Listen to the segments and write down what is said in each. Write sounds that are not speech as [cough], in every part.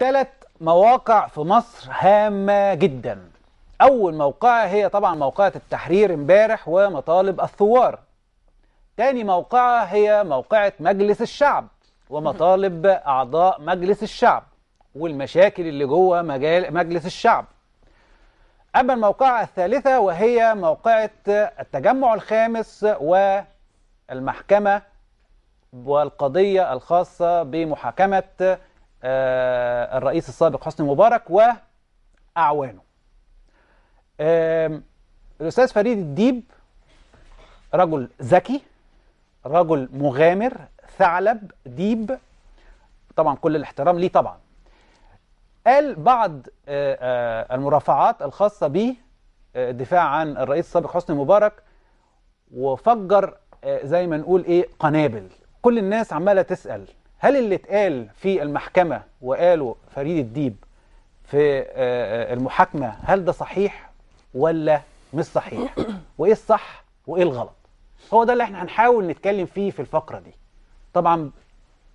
ثلاث مواقع في مصر هامة جدا أول موقعة هي طبعا موقعة التحرير امبارح ومطالب الثوار تاني موقعة هي موقعة مجلس الشعب ومطالب أعضاء مجلس الشعب والمشاكل اللي جوه مجال مجلس الشعب أما الموقعة الثالثة وهي موقعة التجمع الخامس والمحكمة والقضية الخاصة بمحاكمة آه، الرئيس السابق حسني مبارك وأعوانه الأستاذ فريد الديب رجل ذكي رجل مغامر ثعلب ديب طبعا كل الاحترام ليه طبعا قال بعض آه، آه، المرافعات الخاصة الدفاع عن الرئيس السابق حسني مبارك وفجر زي ما نقول ايه قنابل كل الناس عمالة تسأل هل اللي اتقال في المحكمة وقاله فريد الديب في آه، آه، المحاكمة هل ده صحيح ولا مش صحيح [coughs] وإيه الصح وإيه الغلط هو ده اللي احنا هنحاول نتكلم فيه في الفقرة دي طبعا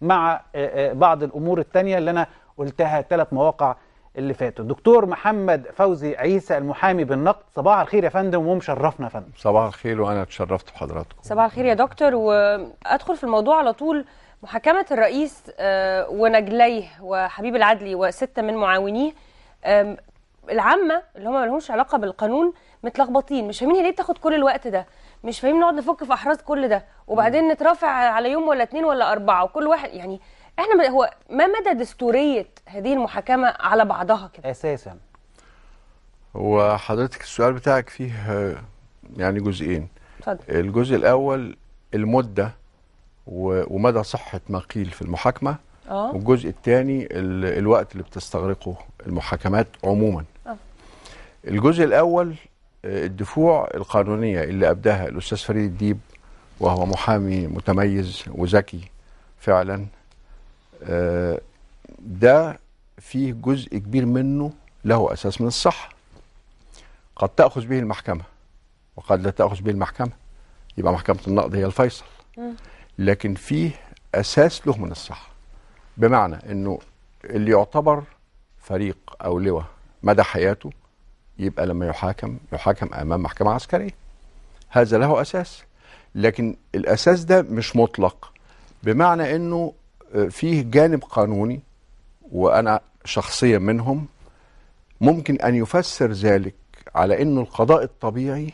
مع آه، بعض الأمور التانية اللي أنا قلتها ثلاث مواقع اللي فاتوا دكتور محمد فوزي عيسى المحامي بالنقد صباح الخير يا فندم ومشرفنا يا فندم صباح الخير وانا اتشرفت بحضراتكم صباح الخير يا دكتور وادخل في الموضوع على طول محاكمة الرئيس آه، ونجليه وحبيب العدلي وستة من معاونيه العامة اللي هم ملهمش علاقة بالقانون متلخبطين مش فاهمين ليه بتاخد كل الوقت ده مش فاهمين نقعد نفك في احراز كل ده وبعدين نترافع على يوم ولا اتنين ولا اربعة وكل واحد يعني احنا هو ما مدى دستورية هذه المحاكمة على بعضها كده اساسا هو حضرتك السؤال بتاعك فيه آه، يعني جزئين اتفضل الجزء الاول المده ومدى صحه ما قيل في المحاكمه أوه. والجزء الثاني الوقت اللي بتستغرقه المحاكمات عموما أوه. الجزء الاول آه، الدفوع القانونيه اللي ابداها الاستاذ فريد الديب وهو محامي متميز وذكي فعلا آه، ده فيه جزء كبير منه له اساس من الصحه قد تاخذ به المحكمه وقد لا تاخذ به المحكمه يبقى محكمه النقد هي الفيصل لكن فيه اساس له من الصح بمعنى انه اللي يعتبر فريق او لواء مدى حياته يبقى لما يحاكم يحاكم امام محكمه عسكريه هذا له اساس لكن الاساس ده مش مطلق بمعنى انه آه، فيه جانب قانوني وانا شخصيا منهم ممكن ان يفسر ذلك على انه القضاء الطبيعي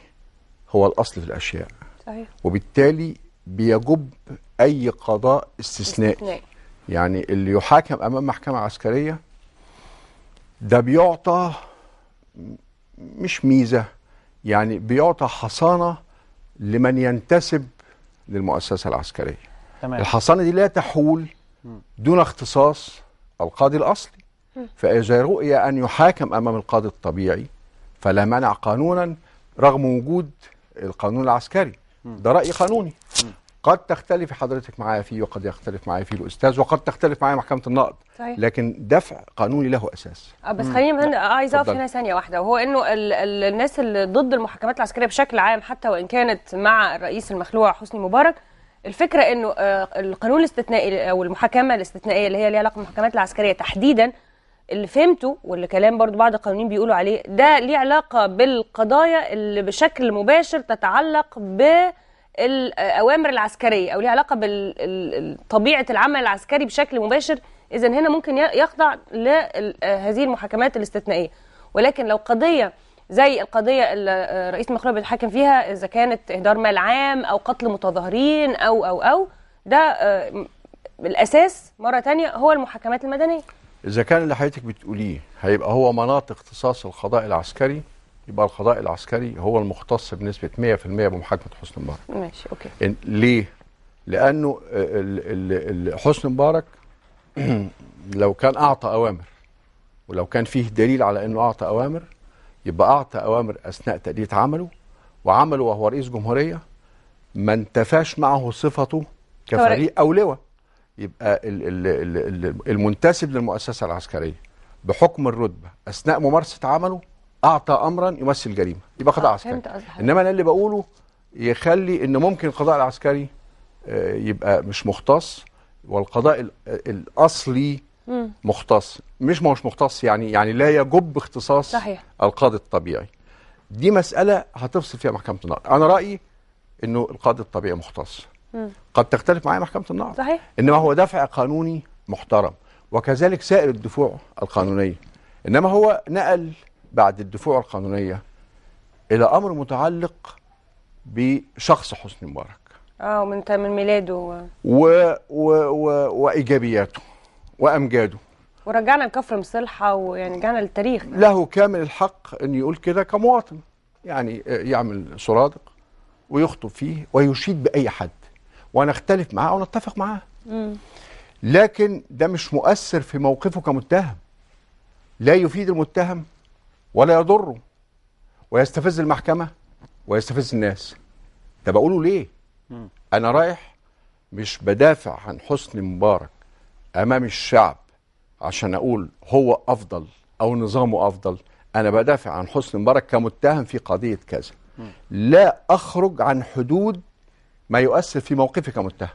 هو الاصل في الاشياء صحيح. وبالتالي بيجب اي قضاء استثنائي استثناء. يعني اللي يحاكم امام محكمه عسكريه ده بيعطى مش ميزه يعني بيعطى حصانه لمن ينتسب للمؤسسه العسكريه تمام. الحصانه دي لا تحول دون اختصاص القاضي الاصلي فاذا رؤي ان يحاكم امام القاضي الطبيعي فلا مانع قانونا رغم وجود القانون العسكري ده راي قانوني قد تختلف حضرتك معايا فيه وقد يختلف معايا فيه الاستاذ وقد تختلف معايا محكمه النقد صحيح. لكن دفع قانوني له اساس آه، بس خلينا من عايز اقف هنا ثانيه واحده وهو انه ال ال الناس اللي ضد المحاكمات العسكريه بشكل عام حتى وان كانت مع الرئيس المخلوع حسني مبارك الفكره انه آه، القانون الاستثنائي او المحاكمه الاستثنائيه اللي هي ليها علاقه بالمحاكمات العسكريه تحديدا اللي فهمته واللي كلام برضو بعض القانونيين بيقولوا عليه ده ليه علاقة بالقضايا اللي بشكل مباشر تتعلق بالأوامر العسكرية أو ليه علاقة بطبيعة العمل العسكري بشكل مباشر إذا هنا ممكن يخضع لهذه المحاكمات الاستثنائية ولكن لو قضية زي القضية اللي رئيس المخلوع بيتحكم فيها إذا كانت إهدار مال عام أو قتل متظاهرين أو أو أو ده آه، الأساس مرة تانية هو المحاكمات المدنية إذا كان اللي حضرتك بتقوليه هيبقى هو مناطق اختصاص القضاء العسكري يبقى القضاء العسكري هو المختص بنسبة 100% بمحاكمة حسني مبارك ماشي أوكي ليه؟ لأنه حسني مبارك [clears throat] لو كان أعطى أوامر ولو كان فيه دليل على أنه أعطى أوامر يبقى أعطى أوامر أثناء تأدية عمله وعمله وهو رئيس جمهورية ما انتفاش معه صفته كفريق أو لواء يبقى المنتسب للمؤسسه العسكريه بحكم الرتبه اثناء ممارسه عمله اعطى امرا يمثل جريمه يبقى قضاء آه، عسكري انما انا اللي بقوله يخلي ان ممكن القضاء العسكري آه، يبقى مش مختص والقضاء الاصلي مختص مش ما هوش مختص يعني يعني لا يجب اختصاص صحيح. القاضي الطبيعي دي مساله هتفصل فيها محكمه النقد انا رايي انه القاضي الطبيعي مختص قد تختلف معايا محكمه النقض صحيح انما هو دفع قانوني محترم وكذلك سائر الدفوع القانونيه انما هو نقل بعد الدفوع القانونيه الى امر متعلق بشخص حسني مبارك اه من من ميلاده و... و... و... و... وايجابياته وامجاده ورجعنا لكفر مصلحه ويعني رجعنا للتاريخ يعني. له كامل الحق ان يقول كده كمواطن يعني يعمل سرادق ويخطب فيه ويشيد باي حد وانا اختلف معاه او نتفق معاه لكن ده مش مؤثر في موقفه كمتهم لا يفيد المتهم ولا يضره ويستفز المحكمه ويستفز الناس ده بقوله ليه انا رايح مش بدافع عن حسني مبارك امام الشعب عشان اقول هو افضل او نظامه افضل انا بدافع عن حسني مبارك كمتهم في قضيه كذا لا اخرج عن حدود ما يؤثر في موقفك كمتهم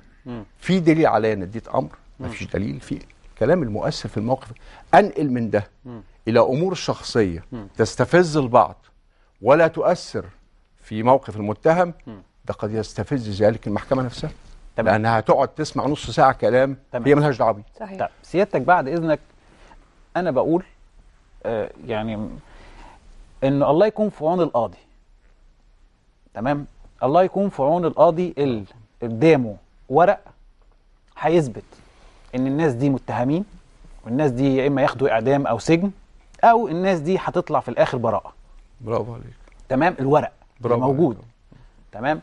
في دليل عليا ان اديت امر ما فيش دليل في كلام المؤثر في الموقف انقل من ده م. الى امور شخصيه م. تستفز البعض ولا تؤثر في موقف المتهم م. ده قد يستفز ذلك المحكمه نفسها تمام. لانها هتقعد تسمع نص ساعه كلام تمام. هي ملهاش دعوه بيه طب سيادتك بعد اذنك انا بقول آه، يعني ان الله يكون في عون القاضي تمام الله يكون في عون القاضي اللي قدامه ورق هيثبت ان الناس دي متهمين والناس دي يا اما ياخدوا اعدام او سجن او الناس دي هتطلع في الاخر براءه برافو عليك تمام الورق برافو موجود عليك. تمام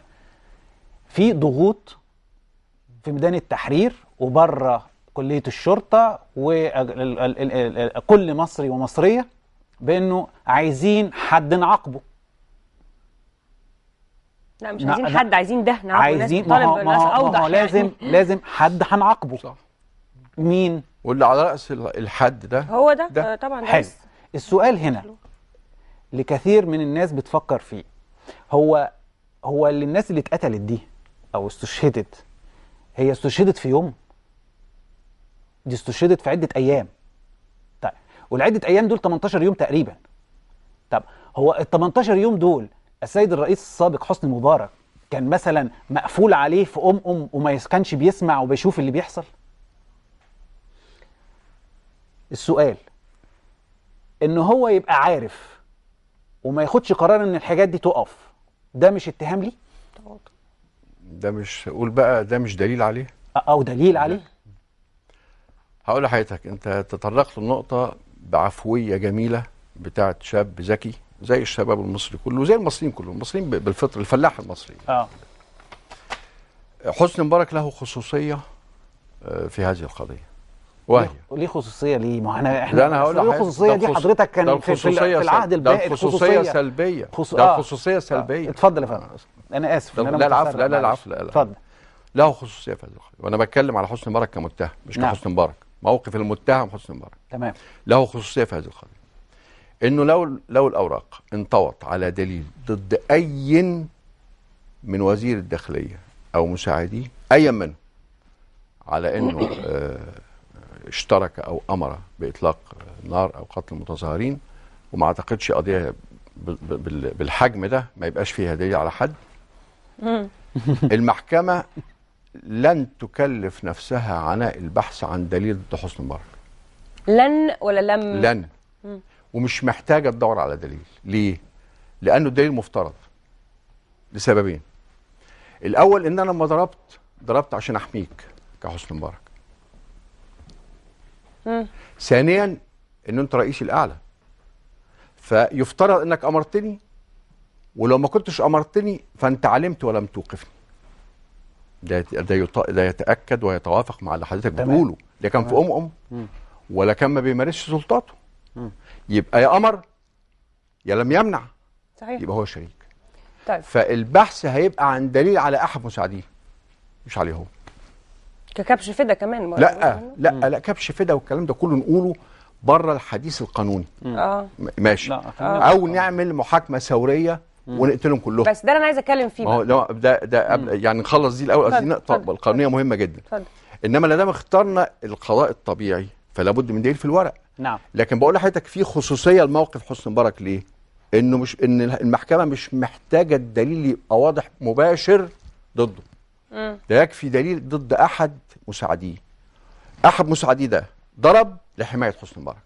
في ضغوط في ميدان التحرير وبره كليه الشرطه وكل مصري ومصريه بانه عايزين حد نعاقبه لا مش عايزين حد عايزين ده نعاقبه عايزين ما هو, ما هو, أوضح ما هو يعني. لازم يعني. لازم حد هنعاقبه صح مين واللي على راس الحد ده هو ده, ده. آه، طبعا ده حلو السؤال هنا لكثير من الناس بتفكر فيه هو هو اللي الناس اللي اتقتلت دي او استشهدت هي استشهدت في يوم دي استشهدت في عده ايام طيب والعده ايام دول 18 يوم تقريبا طب هو ال 18 يوم دول السيد الرئيس السابق حسني مبارك كان مثلا مقفول عليه في ام ام وما كانش بيسمع وبيشوف اللي بيحصل السؤال ان هو يبقى عارف وما ياخدش قرار ان الحاجات دي تقف ده مش اتهام لي؟ ده مش قول بقى ده مش دليل عليه او دليل عليه هقول لحضرتك انت تطرقت لنقطه بعفويه جميله بتاعت شاب ذكي زي الشباب المصري كله زي المصريين كلهم المصريين بالفطر الفلاح المصري اه حسني مبارك له خصوصيه آه، في هذه القضيه وهي ليه خصوصيه ليه؟ ما احنا احنا انا هقول لك دي حضرتك كان في, في العهد الباقي خصوصيه سلبيه خصو... ده آه. خصوصيه آه. سلبيه آه. اتفضل يا فندم انا اسف لا العفو لا لا العفو لا اتفضل له خصوصيه في هذه القضيه وانا بتكلم على حسني مبارك كمتهم مش نعم. كحسني مبارك موقف المتهم حسني مبارك تمام له خصوصيه في هذه القضيه انه لو لو الاوراق انطوت على دليل ضد اي من وزير الداخليه او مساعديه ايا منه على انه آه، اشترك او امر باطلاق نار او قتل المتظاهرين وما اعتقدش قضيه بالحجم ده ما يبقاش فيها دليل على حد [laughs] المحكمه لن تكلف نفسها عناء البحث عن دليل ضد حسن مبارك لن ولا لم لن ومش محتاجه تدور على دليل ليه لانه الدليل مفترض لسببين الاول ان انا لما ضربت ضربت عشان احميك كحسن مبارك ثانيا ان انت رئيسي الاعلى فيفترض انك امرتني ولو ما كنتش امرتني فانت علمت ولم توقفني ده ده, يط... ده يتاكد ويتوافق مع اللي حضرتك بتقوله ده كان في ام ام ولا كان ما بيمارسش سلطاته يبقى يا امر يا لم يمنع صحيح يبقى هو شريك طيب فالبحث هيبقى عن دليل على احد مساعديه مش عليه هو ككبش فدا كمان لا لا م. لا كبش فدا والكلام ده كله نقوله بره الحديث القانوني اه ماشي لا. آه. او نعمل محاكمه ثوريه ونقتلهم كلهم بس ده انا عايز اتكلم فيه بقى. ده ده قبل يعني نخلص دي الاول قصدي نقطه القانونيه مهمه جدا فضل. انما لا دام اخترنا القضاء الطبيعي فلا بد من دليل في الورق نعم لكن بقول لحضرتك في خصوصيه لموقف حسني مبارك ليه؟ انه مش ان المحكمه مش محتاجه الدليل يبقى واضح مباشر ضده ده يكفي دليل ضد احد مساعديه احد مساعديه ده ضرب لحمايه حسني مبارك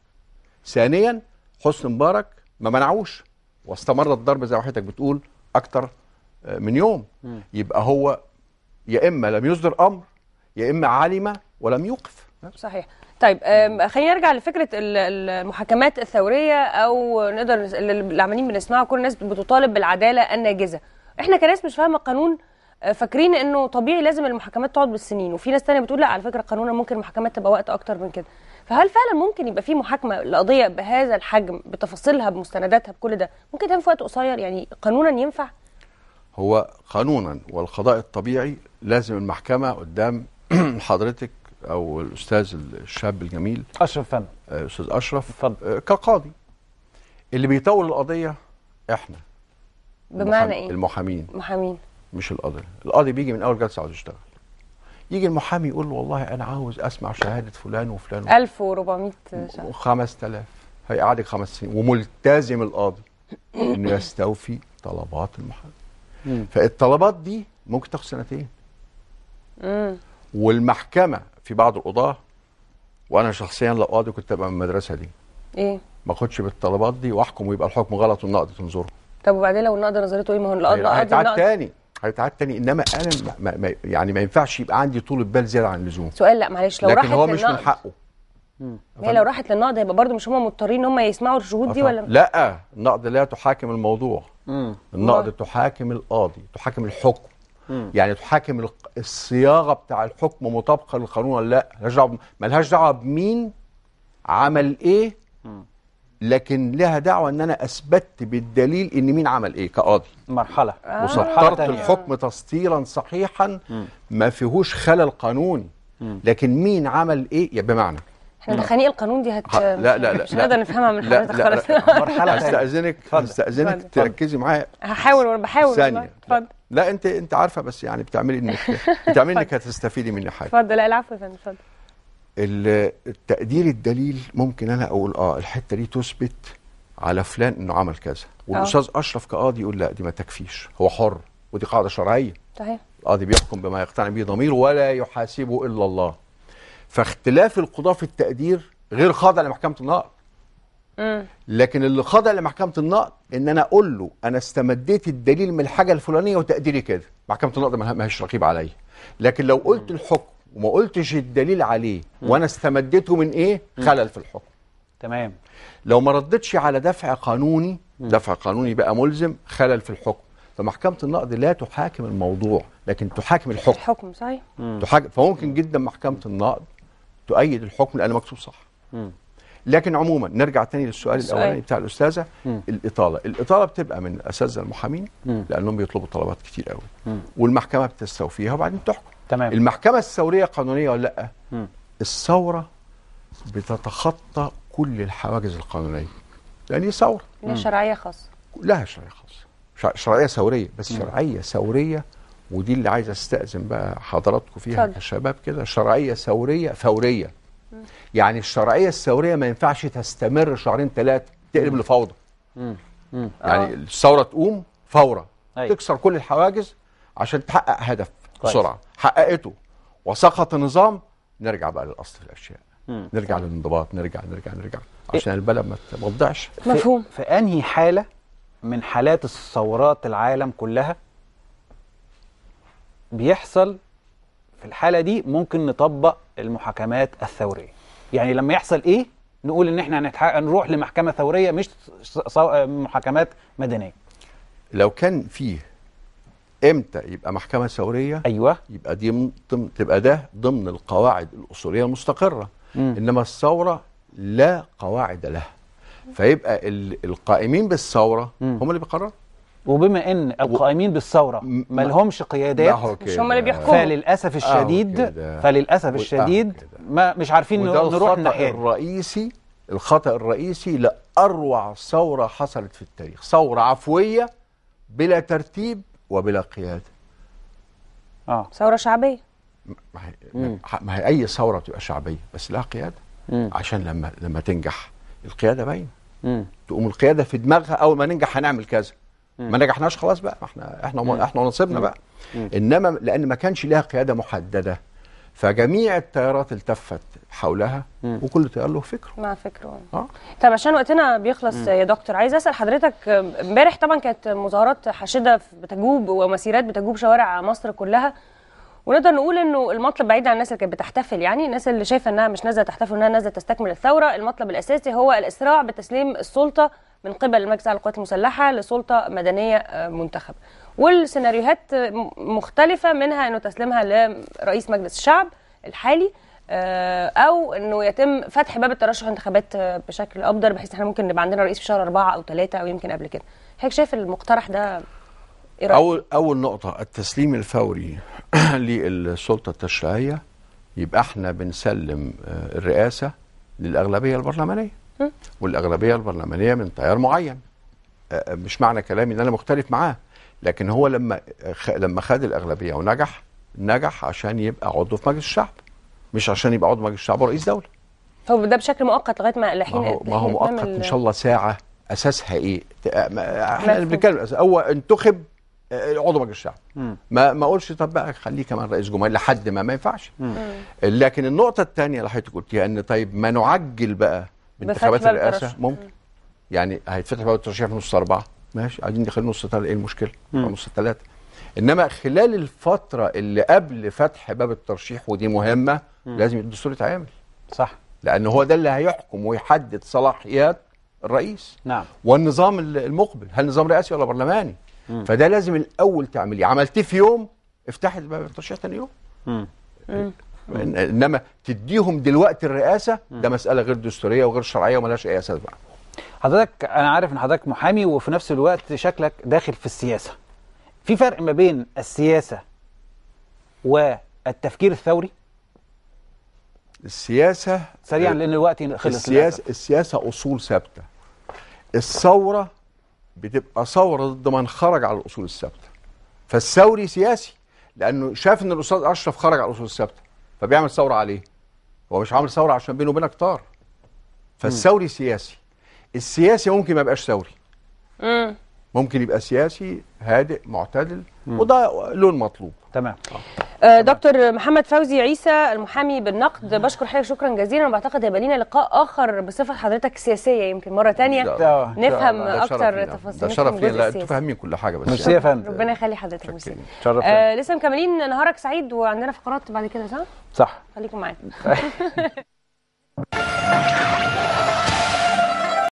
ثانيا حسني مبارك ما منعوش واستمر الضرب زي ما حضرتك بتقول اكتر آه، من يوم مم. يبقى هو يا اما لم يصدر امر يا اما علم ولم يوقف صحيح طيب خلينا نرجع لفكره المحاكمات الثوريه او نقدر اللي عمالين بنسمعه كل الناس بتطالب بالعداله الناجزه احنا كناس مش فاهمه القانون آه، فاكرين انه طبيعي لازم المحاكمات تقعد بالسنين وفي ناس تانية بتقول لا على فكره قانونا ممكن المحاكمات تبقى وقت اكتر من كده فهل فعلا ممكن يبقى في محاكمه لقضيه بهذا الحجم بتفاصيلها بمستنداتها بكل ده ممكن تتم في وقت قصير يعني قانونا ينفع هو قانونا والقضاء الطبيعي لازم المحكمه قدام [clears throat] حضرتك او الاستاذ الشاب الجميل اشرف فن آه، استاذ اشرف فن. آه، كقاضي اللي بيطول القضيه احنا بمعنى ايه المحامين محامين مش القاضي القاضي بيجي من اول جلسه عاوز يشتغل يجي المحامي يقول له والله انا عاوز اسمع شهاده فلان وفلان 1400 شهاده 5000 هيقعدك خمس سنين وملتزم القاضي [coughs] انه يستوفي طلبات المحامي فالطلبات دي ممكن تاخد سنتين والمحكمه في بعض القضاه وانا شخصيا لو قاضي كنت ابقى من المدرسه دي ايه ما اخدش بالطلبات دي واحكم ويبقى الحكم غلط والنقد تنظره طب وبعدين لو النقد نظرته ايه ما هو القاضي هيتعاد تاني هيتعاد تاني انما انا ما ما يعني ما ينفعش يبقى عندي طول بال زياده عن اللزوم سؤال لا معلش لو راحت لكن هو مش من حقه ما هي لو راحت للنقد هيبقى برضه مش هم مضطرين ان هم يسمعوا الشهود دي ولا لا النقد لا تحاكم الموضوع مم. النقد مم. تحاكم القاضي تحاكم الحكم مم. يعني تحاكم الصياغه بتاع الحكم مطابقه للقانون ولا لا ملهاش دعوه ملهاش دعوه بمين عمل ايه مم. لكن لها دعوه ان انا اثبتت بالدليل ان مين عمل ايه كقاضي مرحله آه. الحكم تسطيرا صحيحا مم. ما فيهوش خلل قانوني لكن مين عمل ايه يعني بمعنى احنا مخانيق القانون دي هت لا لا لا مش هنقدر نفهمها من حضرتك خالص [laughs] مرحله استاذنك استاذنك تركزي معايا هحاول وانا بحاول ثانيه اتفضل لا انت انت عارفه بس يعني بتعملي انك [laughs] بتعملي انك هتستفيدي مني حاجه اتفضل لا العفو يا فندم اتفضل التقدير الدليل ممكن انا اقول اه الحته دي تثبت على فلان انه عمل كذا والاستاذ آه. اشرف كقاضي يقول لا دي ما تكفيش هو حر ودي قاعده شرعيه صحيح القاضي بيحكم بما يقتنع به ضميره ولا يحاسبه الا الله فاختلاف القضاه في التقدير غير خاضع لمحكمه النقض لكن اللي خاضع لمحكمه النقد ان انا اقول له انا استمديت الدليل من الحاجه الفلانيه وتقديري كده محكمه النقد ما هيش رقيب عليا لكن لو قلت الحكم وما قلتش الدليل عليه وانا استمديته من ايه خلل في الحكم تمام لو ما ردتش على دفع قانوني دفع قانوني بقى ملزم خلل في الحكم فمحكمه النقد لا تحاكم الموضوع لكن تحاكم الحكم الحكم صحيح تحاكم فممكن جدا محكمه النقد تؤيد الحكم لانه مكتوب صح لكن عموما نرجع تاني للسؤال الاولاني بتاع الاستاذه م. الاطاله الاطاله بتبقى من الاساتذه المحامين م. لانهم بيطلبوا طلبات كتير قوي م. والمحكمه بتستوفيها وبعدين تحكم تمام المحكمه الثوريه قانونيه ولا لا م. الثوره بتتخطى كل الحواجز القانونيه لان هي يعني ثوره لها شرعيه خاصه لها شرعيه خاصه شرعيه ثوريه بس م. شرعيه ثوريه ودي اللي عايز استاذن بقى حضراتكم فيها كشباب كده شرعيه ثوريه ثوريه يعني الشرعيه الثوريه ما ينفعش تستمر شهرين ثلاثه تقلب لفوضى يعني آه. الثوره تقوم فورا أي. أيوة. تكسر كل الحواجز عشان تحقق هدف كويس. بسرعه حققته وسقط النظام نرجع بقى للاصل في الاشياء مم. نرجع للانضباط نرجع نرجع نرجع إيه؟ عشان إيه؟ البلد ما تضيعش [laughs] مفهوم في انهي حاله من حالات الثورات العالم كلها بيحصل في الحالة دي ممكن نطبق المحاكمات الثورية يعني لما يحصل إيه نقول إن إحنا نروح لمحكمة ثورية مش محاكمات مدنية لو كان فيه امتى يبقى محكمه ثوريه ايوه يبقى دي تبقى ده ضمن القواعد الاصوليه المستقره م. انما الثوره لا قواعد لها فيبقى القائمين بالثوره هم اللي بيقرروا وبما ان القائمين بالثوره ما لهمش قيادات مش هم اللي بيحكموا فللاسف آه، الشديد فللاسف آه، الشديد ما مش عارفين نروح ناحيه الرئيسي الخطا الرئيسي لاروع ثوره حصلت في التاريخ ثوره عفويه بلا ترتيب وبلا قياده اه ثوره شعبيه ما هي, ما هي اي ثوره بتبقى شعبيه بس لها قياده مم. عشان لما لما تنجح القياده باينه تقوم القياده في دماغها اول ما ننجح هنعمل كذا ما نجحناش خلاص بقى ما احنا احنا مم. احنا نصيبنا بقى مم. انما لان ما كانش لها قياده محدده فجميع التيارات التفت حولها مم. وكل تيار له فكره مع فكره اه طب عشان وقتنا بيخلص مم. يا دكتور عايز اسال حضرتك امبارح طبعا كانت مظاهرات حاشده بتجوب ومسيرات بتجوب شوارع مصر كلها ونقدر نقول انه المطلب بعيد عن الناس اللي كانت بتحتفل يعني الناس اللي شايفه انها مش نازله تحتفل انها نازله تستكمل الثوره المطلب الاساسي هو الاسراع بتسليم السلطه من قبل المجلس على للقوات المسلحه لسلطه مدنيه آه، منتخبه والسيناريوهات مختلفه منها انه تسليمها لرئيس مجلس الشعب الحالي آه، او انه يتم فتح باب الترشح انتخابات آه، بشكل افضل بحيث احنا ممكن نبقى عندنا رئيس في شهر اربعه او ثلاثه او يمكن قبل كده حضرتك شايف المقترح ده إيه اول اول نقطه التسليم الفوري [clears throat] للسلطه التشريعيه يبقى احنا بنسلم آه، الرئاسه للاغلبيه البرلمانيه والاغلبيه البرلمانيه من تيار معين آه، آه، مش معنى كلامي ان انا مختلف معاه لكن هو لما لما خد الاغلبيه ونجح نجح عشان يبقى عضو في مجلس الشعب مش عشان يبقى عضو مجلس الشعب ورئيس دوله طب ده بشكل مؤقت لغايه ما لحين ما هو, ما هو مؤقت ان شاء الله ساعه اساسها ايه احنا بنتكلم اول انتخب عضو مجلس الشعب ما ما اقولش طب بقى خليه كمان رئيس جمهوريه لحد ما ما ينفعش مم. لكن النقطه الثانيه اللي حضرتك قلتيها ان طيب ما نعجل بقى انتخابات الرئاسه ممكن مم. يعني هيتفتح باب الترشيح في نص اربعه ماشي قاعدين ندخل نص ثلاثه ايه المشكله؟ نص ثلاثه انما خلال الفتره اللي قبل فتح باب الترشيح ودي مهمه مم. لازم الدستور يتعامل صح لان هو ده اللي هيحكم ويحدد صلاحيات الرئيس نعم والنظام المقبل هل نظام رئاسي ولا برلماني؟ فده لازم الاول تعمليه عملتيه في يوم افتح الباب ما ترشح ثاني يوم مم. مم. انما تديهم دلوقتي الرئاسه ده مساله غير دستوريه وغير شرعيه وملهاش اي اساس بقى حضرتك انا عارف ان حضرتك محامي وفي نفس الوقت شكلك داخل في السياسه في فرق ما بين السياسه والتفكير الثوري السياسه سريعا لان الوقت خلص السياسه للأسف. السياسه اصول ثابته الثوره بتبقى ثوره ضد من خرج على الاصول الثابته فالثوري سياسي لانه شاف ان الاستاذ اشرف خرج على الاصول الثابته فبيعمل ثوره عليه هو مش عامل ثوره عشان بينه وبينك طار فالثوري سياسي السياسي ممكن ما يبقاش ثوري ممكن يبقى سياسي هادئ معتدل وده لون مطلوب تمام آه، دكتور محمد فوزي عيسى المحامي بالنقد بشكر حضرتك شكرا جزيلا وبعتقد هيبقى لنا لقاء اخر بصفه حضرتك سياسيه يمكن مره ثانيه نفهم اكثر تفاصيل ده شرف لي لا انتوا فاهمين كل حاجه بس يا فندم ربنا يخلي حضرتك ميرسي آه لسه مكملين نهارك سعيد وعندنا فقرات بعد كده صح؟ صح خليكم معانا [laughs]